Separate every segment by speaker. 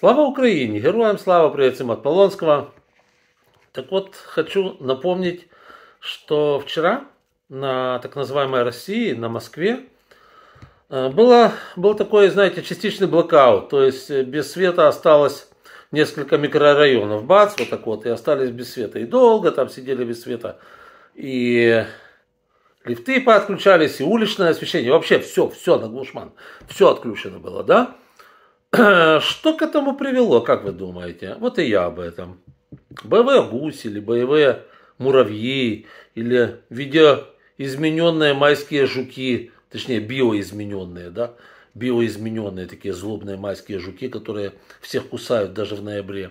Speaker 1: Слава Украине! Героям слава! Привет всем от Полонского. Так вот, хочу напомнить, что вчера на так называемой России, на Москве, э, было, был такой, знаете, частичный блокаут. То есть э, без света осталось несколько микрорайонов. Бац, вот так вот, и остались без света. И долго там сидели без света. И лифты подключались и уличное освещение. Вообще все, все на глушман. Все отключено было, да? Что к этому привело, как вы думаете? Вот и я об этом. Боевые гуси или боевые муравьи, или видеоизмененные майские жуки, точнее биоизмененные, да, биоизмененные такие злобные майские жуки, которые всех кусают даже в ноябре.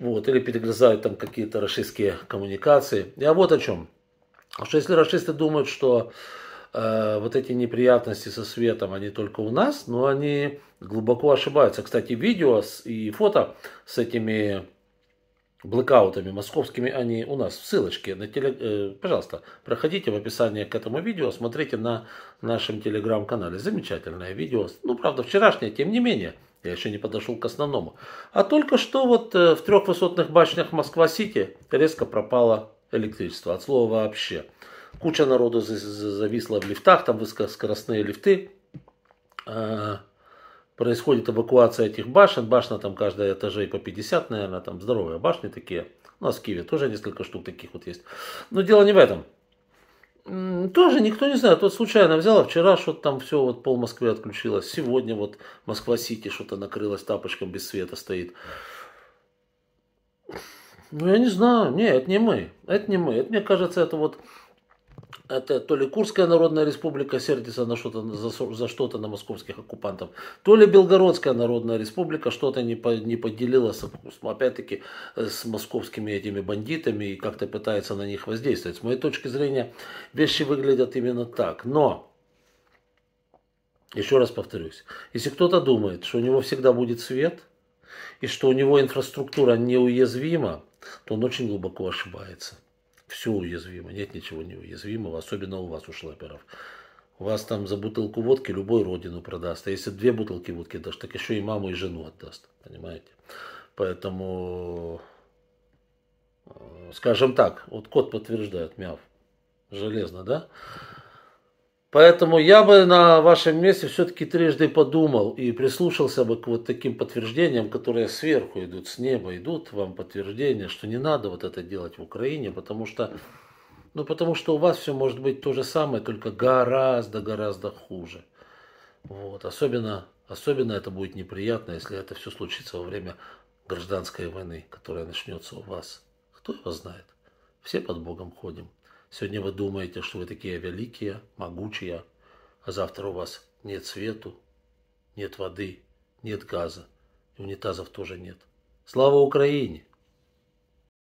Speaker 1: Вот, или перегрызают там какие-то расистские коммуникации. Я вот о чем. Что если расисты думают, что Э, вот эти неприятности со светом, они только у нас, но они глубоко ошибаются. Кстати, видео и фото с этими блэкаутами московскими, они у нас в ссылочке. На теле... Э, пожалуйста, проходите в описании к этому видео, смотрите на нашем телеграм-канале. Замечательное видео. Ну, правда, вчерашнее, тем не менее. Я еще не подошел к основному. А только что вот э, в трех высотных башнях Москва-Сити резко пропало электричество. От слова вообще. Куча народу зависла в лифтах, там скоростные лифты. А, происходит эвакуация этих башен. Башня там каждая этажей по 50, наверное, там здоровые башни такие. У нас в Киеве тоже несколько штук таких вот есть. Но дело не в этом. Тоже никто не знает. Вот случайно взяла вчера что-то там все, вот пол Москвы отключилось. Сегодня вот Москва-Сити что-то накрылось тапочком, без света стоит. Ну, я не знаю. Не, это не мы. Это не мы. Это, мне кажется, это вот это то ли Курская Народная Республика сердится на что-то, за, за что-то на московских оккупантов, то ли Белгородская Народная Республика что-то не, по, не поделила, с, опять-таки, э, с московскими этими бандитами и как-то пытается на них воздействовать. С моей точки зрения, вещи выглядят именно так. Но, еще раз повторюсь, если кто-то думает, что у него всегда будет свет, и что у него инфраструктура неуязвима, то он очень глубоко ошибается все уязвимо, нет ничего неуязвимого, особенно у вас, у шлэперов. У вас там за бутылку водки любой родину продаст. А если две бутылки водки дашь, так еще и маму и жену отдаст. Понимаете? Поэтому, э, скажем так, вот кот подтверждает, мяв. Железно, да? Поэтому я бы на вашем месте все-таки трижды подумал и прислушался бы к вот таким подтверждениям, которые сверху идут, с неба идут вам подтверждения, что не надо вот это делать в Украине, потому что, ну, потому что у вас все может быть то же самое, только гораздо-гораздо хуже. Вот. Особенно, особенно это будет неприятно, если это все случится во время гражданской войны, которая начнется у вас. Кто его знает? Все под Богом ходим. Сегодня вы думаете, что вы такие великие, могучие, а завтра у вас нет свету, нет воды, нет газа, и унитазов тоже нет. Слава Украине!